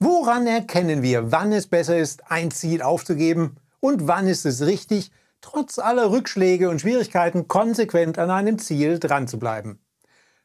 Woran erkennen wir, wann es besser ist, ein Ziel aufzugeben und wann ist es richtig, trotz aller Rückschläge und Schwierigkeiten konsequent an einem Ziel dran zu bleiben?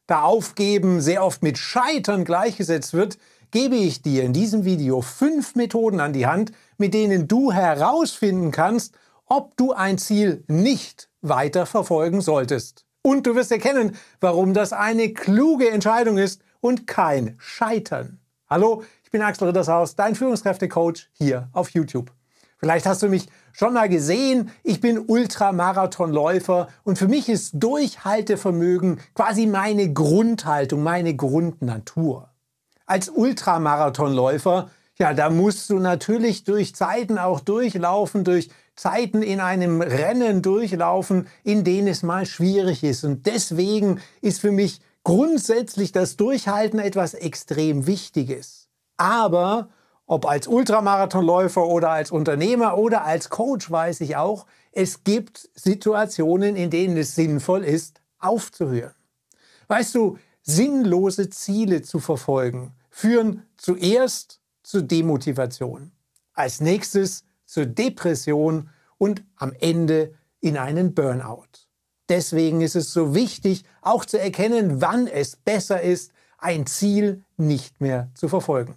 Da Aufgeben sehr oft mit Scheitern gleichgesetzt wird, gebe ich dir in diesem Video fünf Methoden an die Hand, mit denen du herausfinden kannst, ob du ein Ziel nicht weiter verfolgen solltest. Und du wirst erkennen, warum das eine kluge Entscheidung ist und kein Scheitern. Hallo, bin Axel Rittershaus, dein Führungskräftecoach hier auf YouTube. Vielleicht hast du mich schon mal gesehen. Ich bin Ultramarathonläufer und für mich ist Durchhaltevermögen quasi meine Grundhaltung, meine Grundnatur. Als Ultramarathonläufer, ja, da musst du natürlich durch Zeiten auch durchlaufen, durch Zeiten in einem Rennen durchlaufen, in denen es mal schwierig ist. Und deswegen ist für mich grundsätzlich das Durchhalten etwas extrem Wichtiges. Aber ob als Ultramarathonläufer oder als Unternehmer oder als Coach weiß ich auch, es gibt Situationen, in denen es sinnvoll ist, aufzuhören. Weißt du, sinnlose Ziele zu verfolgen, führen zuerst zu Demotivation, als nächstes zur Depression und am Ende in einen Burnout. Deswegen ist es so wichtig, auch zu erkennen, wann es besser ist, ein Ziel nicht mehr zu verfolgen.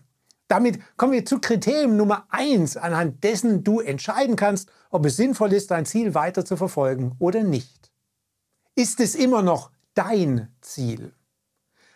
Damit kommen wir zu Kriterium Nummer eins, anhand dessen du entscheiden kannst, ob es sinnvoll ist, dein Ziel weiter zu verfolgen oder nicht. Ist es immer noch dein Ziel?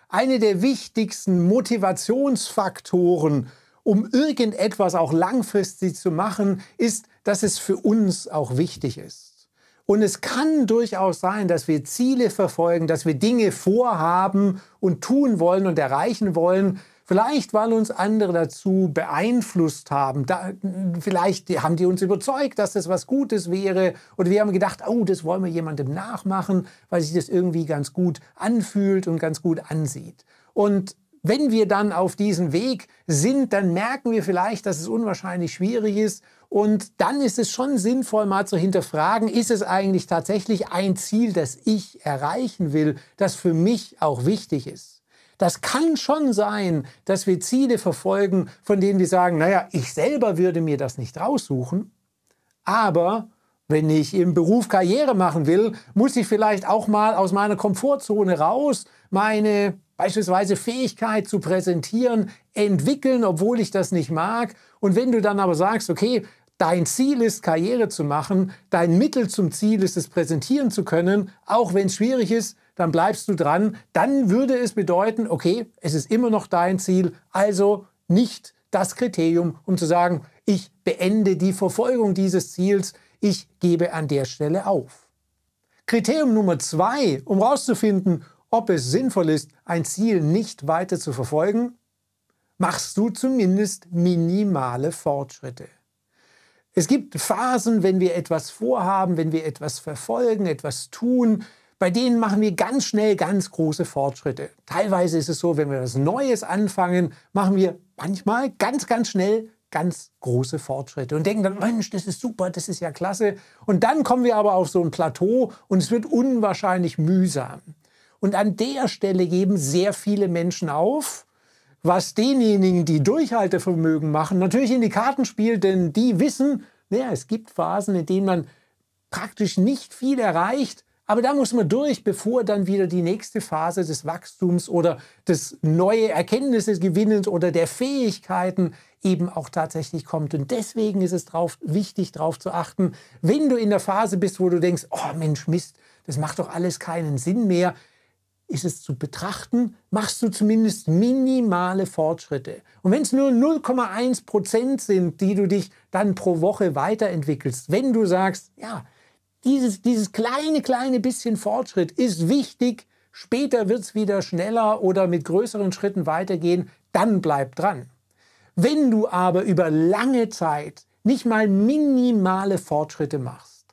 Eine der wichtigsten Motivationsfaktoren, um irgendetwas auch langfristig zu machen, ist, dass es für uns auch wichtig ist. Und es kann durchaus sein, dass wir Ziele verfolgen, dass wir Dinge vorhaben und tun wollen und erreichen wollen, Vielleicht, weil uns andere dazu beeinflusst haben. Da, vielleicht haben die uns überzeugt, dass das was Gutes wäre. Oder wir haben gedacht, oh, das wollen wir jemandem nachmachen, weil sich das irgendwie ganz gut anfühlt und ganz gut ansieht. Und wenn wir dann auf diesem Weg sind, dann merken wir vielleicht, dass es unwahrscheinlich schwierig ist. Und dann ist es schon sinnvoll, mal zu hinterfragen, ist es eigentlich tatsächlich ein Ziel, das ich erreichen will, das für mich auch wichtig ist. Das kann schon sein, dass wir Ziele verfolgen, von denen wir sagen, naja, ich selber würde mir das nicht raussuchen, aber wenn ich im Beruf Karriere machen will, muss ich vielleicht auch mal aus meiner Komfortzone raus meine beispielsweise Fähigkeit zu präsentieren entwickeln, obwohl ich das nicht mag. Und wenn du dann aber sagst, okay, dein Ziel ist, Karriere zu machen, dein Mittel zum Ziel ist es, präsentieren zu können, auch wenn es schwierig ist, dann bleibst du dran. Dann würde es bedeuten, okay, es ist immer noch dein Ziel, also nicht das Kriterium, um zu sagen, ich beende die Verfolgung dieses Ziels, ich gebe an der Stelle auf. Kriterium Nummer zwei, um herauszufinden, ob es sinnvoll ist, ein Ziel nicht weiter zu verfolgen, machst du zumindest minimale Fortschritte. Es gibt Phasen, wenn wir etwas vorhaben, wenn wir etwas verfolgen, etwas tun, bei denen machen wir ganz schnell ganz große Fortschritte. Teilweise ist es so, wenn wir was Neues anfangen, machen wir manchmal ganz, ganz schnell ganz große Fortschritte und denken dann, Mensch, das ist super, das ist ja klasse. Und dann kommen wir aber auf so ein Plateau und es wird unwahrscheinlich mühsam. Und an der Stelle geben sehr viele Menschen auf, was denjenigen, die Durchhaltevermögen machen, natürlich in die Karten spielt, denn die wissen, naja, es gibt Phasen, in denen man praktisch nicht viel erreicht, aber da muss man durch, bevor dann wieder die nächste Phase des Wachstums oder des neue Erkenntnisse gewinnens oder der Fähigkeiten eben auch tatsächlich kommt. Und deswegen ist es drauf, wichtig, darauf zu achten, wenn du in der Phase bist, wo du denkst, oh Mensch, Mist, das macht doch alles keinen Sinn mehr, ist es zu betrachten, machst du zumindest minimale Fortschritte. Und wenn es nur 0,1 Prozent sind, die du dich dann pro Woche weiterentwickelst, wenn du sagst, ja, dieses, dieses kleine, kleine bisschen Fortschritt ist wichtig. Später wird es wieder schneller oder mit größeren Schritten weitergehen. Dann bleib dran. Wenn du aber über lange Zeit nicht mal minimale Fortschritte machst,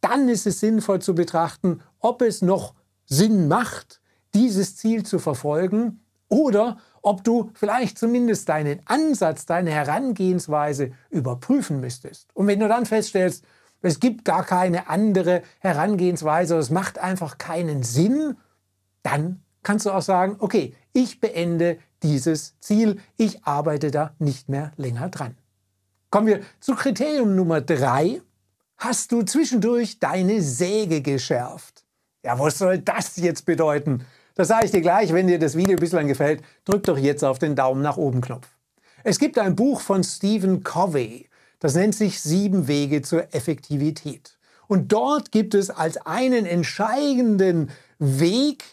dann ist es sinnvoll zu betrachten, ob es noch Sinn macht, dieses Ziel zu verfolgen oder ob du vielleicht zumindest deinen Ansatz, deine Herangehensweise überprüfen müsstest. Und wenn du dann feststellst, es gibt gar keine andere Herangehensweise, es macht einfach keinen Sinn, dann kannst du auch sagen, okay, ich beende dieses Ziel, ich arbeite da nicht mehr länger dran. Kommen wir zu Kriterium Nummer drei. Hast du zwischendurch deine Säge geschärft? Ja, was soll das jetzt bedeuten? Das sage ich dir gleich, wenn dir das Video bislang gefällt, drück doch jetzt auf den Daumen nach oben Knopf. Es gibt ein Buch von Stephen Covey, das nennt sich sieben Wege zur Effektivität. Und dort gibt es als einen entscheidenden Weg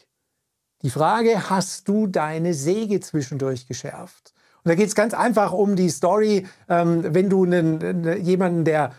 die Frage, hast du deine Säge zwischendurch geschärft? Und da geht es ganz einfach um die Story, ähm, wenn du einen, jemanden, der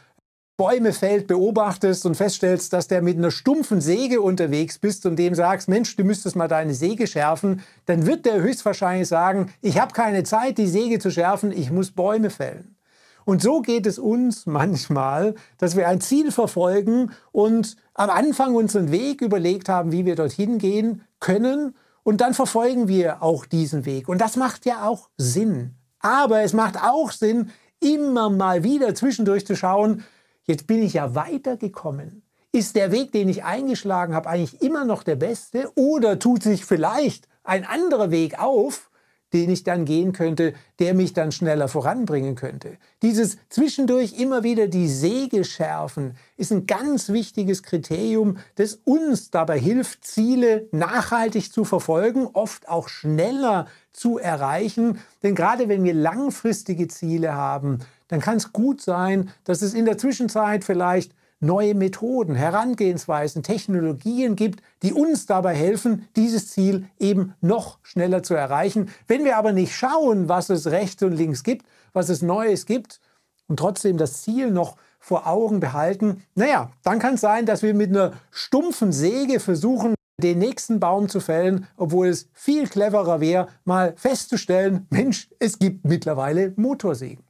Bäume fällt, beobachtest und feststellst, dass der mit einer stumpfen Säge unterwegs bist und dem sagst, Mensch, du müsstest mal deine Säge schärfen, dann wird der höchstwahrscheinlich sagen, ich habe keine Zeit, die Säge zu schärfen, ich muss Bäume fällen. Und so geht es uns manchmal, dass wir ein Ziel verfolgen und am Anfang unseren Weg überlegt haben, wie wir dorthin gehen können. Und dann verfolgen wir auch diesen Weg. Und das macht ja auch Sinn. Aber es macht auch Sinn, immer mal wieder zwischendurch zu schauen, jetzt bin ich ja weitergekommen. Ist der Weg, den ich eingeschlagen habe, eigentlich immer noch der beste? Oder tut sich vielleicht ein anderer Weg auf, den ich dann gehen könnte, der mich dann schneller voranbringen könnte. Dieses zwischendurch immer wieder die Säge schärfen ist ein ganz wichtiges Kriterium, das uns dabei hilft, Ziele nachhaltig zu verfolgen, oft auch schneller zu erreichen. Denn gerade wenn wir langfristige Ziele haben, dann kann es gut sein, dass es in der Zwischenzeit vielleicht neue Methoden, Herangehensweisen, Technologien gibt, die uns dabei helfen, dieses Ziel eben noch schneller zu erreichen. Wenn wir aber nicht schauen, was es rechts und links gibt, was es Neues gibt und trotzdem das Ziel noch vor Augen behalten, naja, dann kann es sein, dass wir mit einer stumpfen Säge versuchen, den nächsten Baum zu fällen, obwohl es viel cleverer wäre, mal festzustellen, Mensch, es gibt mittlerweile Motorsägen.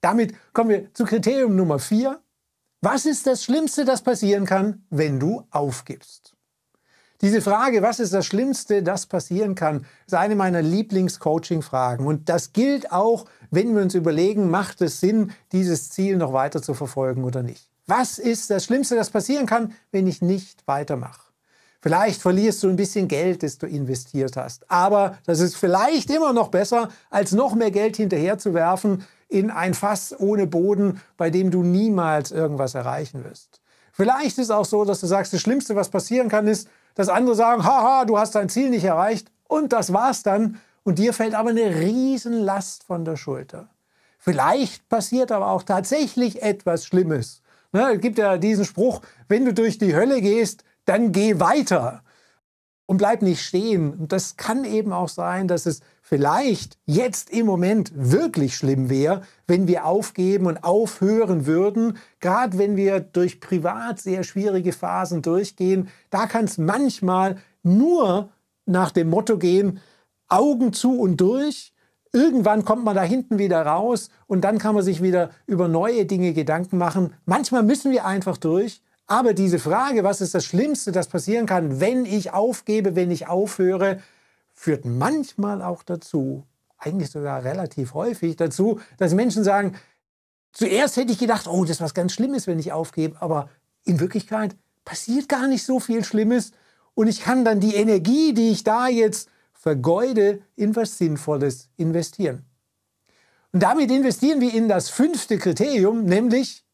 Damit kommen wir zu Kriterium Nummer 4, was ist das Schlimmste, das passieren kann, wenn du aufgibst? Diese Frage, was ist das Schlimmste, das passieren kann, ist eine meiner Lieblings-Coaching-Fragen. Und das gilt auch, wenn wir uns überlegen, macht es Sinn, dieses Ziel noch weiter zu verfolgen oder nicht. Was ist das Schlimmste, das passieren kann, wenn ich nicht weitermache? Vielleicht verlierst du ein bisschen Geld, das du investiert hast. Aber das ist vielleicht immer noch besser, als noch mehr Geld hinterherzuwerfen, in ein Fass ohne Boden, bei dem du niemals irgendwas erreichen wirst. Vielleicht ist es auch so, dass du sagst, das Schlimmste, was passieren kann, ist, dass andere sagen, haha, du hast dein Ziel nicht erreicht und das war's dann. Und dir fällt aber eine Riesenlast von der Schulter. Vielleicht passiert aber auch tatsächlich etwas Schlimmes. Ne, es gibt ja diesen Spruch, wenn du durch die Hölle gehst, dann geh weiter und bleib nicht stehen. Und das kann eben auch sein, dass es vielleicht jetzt im Moment wirklich schlimm wäre, wenn wir aufgeben und aufhören würden. Gerade wenn wir durch privat sehr schwierige Phasen durchgehen, da kann es manchmal nur nach dem Motto gehen, Augen zu und durch. Irgendwann kommt man da hinten wieder raus und dann kann man sich wieder über neue Dinge Gedanken machen. Manchmal müssen wir einfach durch aber diese Frage, was ist das Schlimmste, das passieren kann, wenn ich aufgebe, wenn ich aufhöre, führt manchmal auch dazu, eigentlich sogar relativ häufig dazu, dass Menschen sagen, zuerst hätte ich gedacht, oh, das ist was ganz Schlimmes, wenn ich aufgebe, aber in Wirklichkeit passiert gar nicht so viel Schlimmes und ich kann dann die Energie, die ich da jetzt vergeude, in was Sinnvolles investieren. Und damit investieren wir in das fünfte Kriterium, nämlich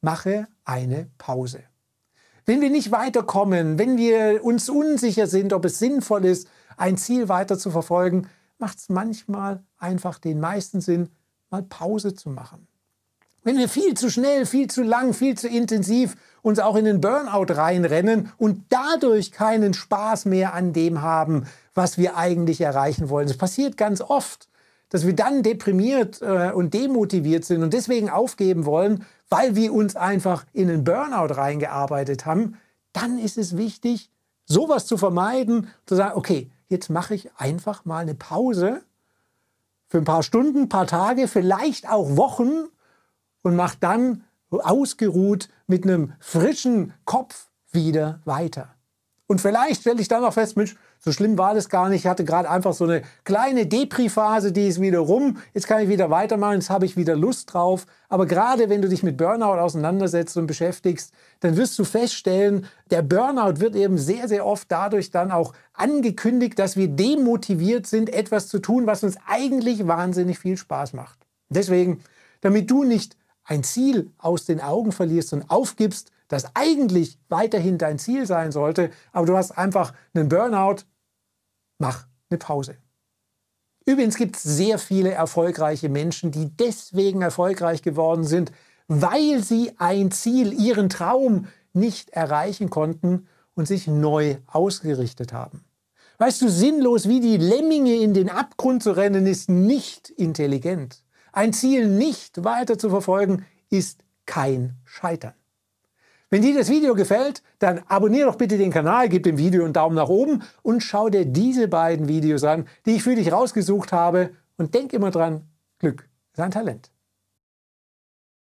mache eine Pause wenn wir nicht weiterkommen, wenn wir uns unsicher sind, ob es sinnvoll ist, ein Ziel weiter zu verfolgen, macht es manchmal einfach den meisten Sinn, mal Pause zu machen. Wenn wir viel zu schnell, viel zu lang, viel zu intensiv uns auch in den Burnout reinrennen und dadurch keinen Spaß mehr an dem haben, was wir eigentlich erreichen wollen. Das passiert ganz oft dass wir dann deprimiert äh, und demotiviert sind und deswegen aufgeben wollen, weil wir uns einfach in einen Burnout reingearbeitet haben, dann ist es wichtig, sowas zu vermeiden, zu sagen, okay, jetzt mache ich einfach mal eine Pause für ein paar Stunden, ein paar Tage, vielleicht auch Wochen und mache dann ausgeruht mit einem frischen Kopf wieder weiter. Und vielleicht stelle ich dann auch fest, Mensch, so schlimm war das gar nicht. Ich hatte gerade einfach so eine kleine Depri-Phase, die ist wieder rum. Jetzt kann ich wieder weitermachen, jetzt habe ich wieder Lust drauf. Aber gerade wenn du dich mit Burnout auseinandersetzt und beschäftigst, dann wirst du feststellen, der Burnout wird eben sehr, sehr oft dadurch dann auch angekündigt, dass wir demotiviert sind, etwas zu tun, was uns eigentlich wahnsinnig viel Spaß macht. Deswegen, damit du nicht ein Ziel aus den Augen verlierst und aufgibst, das eigentlich weiterhin dein Ziel sein sollte, aber du hast einfach einen Burnout, mach eine Pause. Übrigens gibt es sehr viele erfolgreiche Menschen, die deswegen erfolgreich geworden sind, weil sie ein Ziel, ihren Traum nicht erreichen konnten und sich neu ausgerichtet haben. Weißt du, sinnlos wie die Lemminge in den Abgrund zu rennen, ist nicht intelligent. Ein Ziel nicht weiter zu verfolgen, ist kein Scheitern. Wenn dir das Video gefällt, dann abonniere doch bitte den Kanal, gib dem Video einen Daumen nach oben und schau dir diese beiden Videos an, die ich für dich rausgesucht habe. Und denk immer dran, Glück ist ein Talent.